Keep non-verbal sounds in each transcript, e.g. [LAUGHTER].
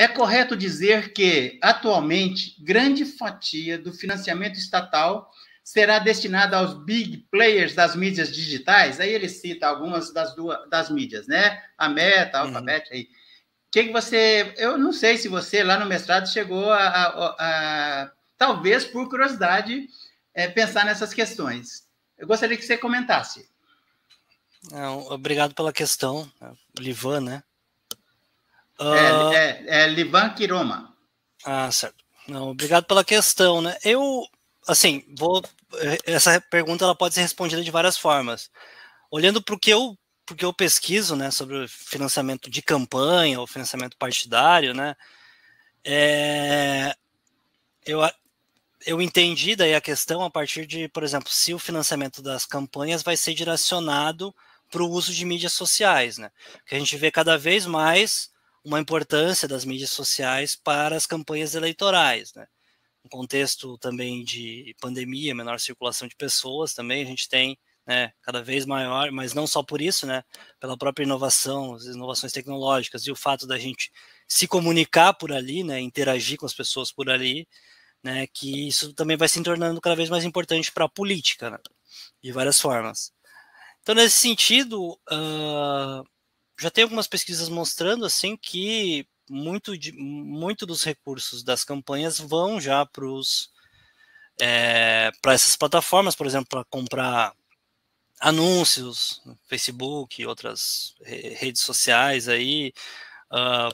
É correto dizer que, atualmente, grande fatia do financiamento estatal será destinada aos big players das mídias digitais? Aí ele cita algumas das, duas, das mídias, né? A Meta, a Alphabet, uhum. aí. Que que você... Eu não sei se você, lá no mestrado, chegou a... a, a talvez, por curiosidade, é, pensar nessas questões. Eu gostaria que você comentasse. Não, é, obrigado pela questão, Livan, né? Uh... É, ah. é, é Livan Kiroma. Ah, certo. Não, obrigado pela questão, né? Eu, assim, vou. Essa pergunta ela pode ser respondida de várias formas. Olhando para o que eu, porque eu pesquiso, né, sobre financiamento de campanha ou financiamento partidário, né? É, eu, eu entendi daí a questão a partir de, por exemplo, se o financiamento das campanhas vai ser direcionado para o uso de mídias sociais, né? Que a gente vê cada vez mais uma importância das mídias sociais para as campanhas eleitorais, né? Um contexto também de pandemia, menor circulação de pessoas também, a gente tem né, cada vez maior, mas não só por isso, né, pela própria inovação, as inovações tecnológicas e o fato da gente se comunicar por ali, né, interagir com as pessoas por ali, né, que isso também vai se tornando cada vez mais importante para a política, né, de várias formas. Então, nesse sentido, uh, já tem algumas pesquisas mostrando assim que muito, de, muito dos recursos das campanhas vão já para os é, para essas plataformas, por exemplo, para comprar anúncios, Facebook, outras redes sociais aí, uh,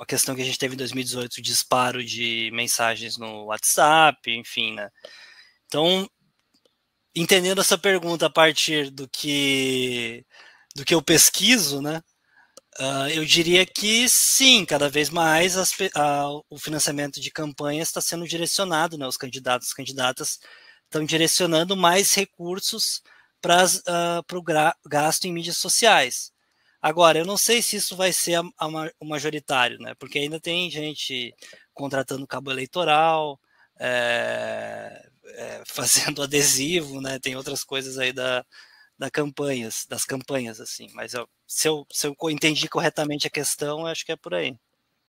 a questão que a gente teve em 2018, o disparo de mensagens no WhatsApp, enfim, né? Então, entendendo essa pergunta a partir do que do que eu pesquiso, né? Ah, eu diria que sim, cada vez mais as, a, o financiamento de campanhas está sendo direcionado, né? os candidatos e candidatas estão direcionando mais recursos para uh, o gasto em mídias sociais. Agora, eu não sei se isso vai ser a, a, o majoritário, né? porque ainda tem gente contratando cabo eleitoral, é, é, [LAUGHS] fazendo adesivo, né? tem outras coisas aí da, da campanhas, das campanhas, assim. Mas eu, se, eu, se eu entendi corretamente a questão, acho que é por aí.